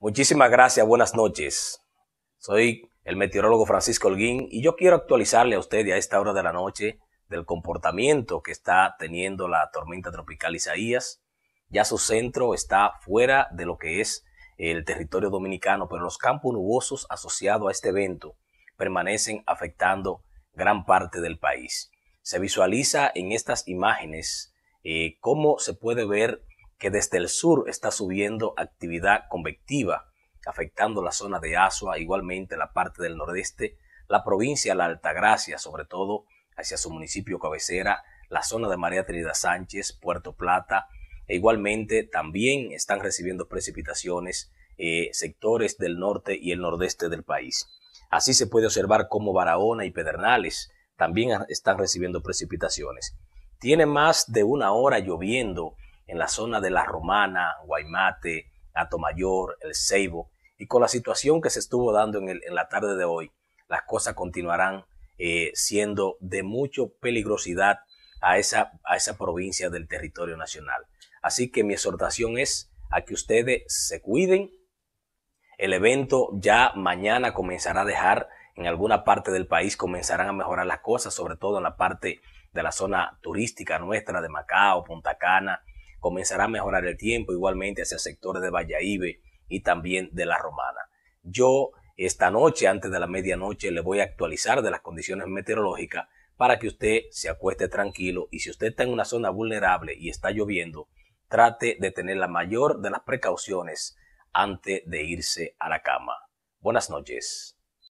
Muchísimas gracias, buenas noches. Soy el meteorólogo Francisco Holguín y yo quiero actualizarle a usted a esta hora de la noche del comportamiento que está teniendo la tormenta tropical Isaías. Ya su centro está fuera de lo que es el territorio dominicano, pero los campos nubosos asociados a este evento permanecen afectando gran parte del país. Se visualiza en estas imágenes eh, cómo se puede ver que desde el sur está subiendo actividad convectiva, afectando la zona de Asua, igualmente la parte del nordeste, la provincia de la Altagracia, sobre todo hacia su municipio cabecera, la zona de María Trinidad Sánchez, Puerto Plata, e igualmente también están recibiendo precipitaciones eh, sectores del norte y el nordeste del país. Así se puede observar como Barahona y Pedernales también están recibiendo precipitaciones. Tiene más de una hora lloviendo en la zona de La Romana, Guaymate, Atomayor, El Ceibo, y con la situación que se estuvo dando en, la tarde de hoy, las cosas continuarán eh, siendo de mucha peligrosidad a esa, a esa provincia del territorio nacional. Así que mi exhortación es a que ustedes se cuiden. El evento ya mañana comenzará a dejar, en alguna parte del país comenzarán a mejorar las cosas, sobre todo en la parte de la zona turística nuestra de Macao, Punta Cana, comenzará a mejorar el tiempo igualmente hacia el sector de Valladolid y también de la Romana. Yo esta noche, antes de la medianoche, le voy a actualizar de las condiciones meteorológicas para que usted se acueste tranquilo y si usted está en una zona vulnerable y está lloviendo, trate de tener la mayor de las precauciones antes de irse a la cama. Buenas noches.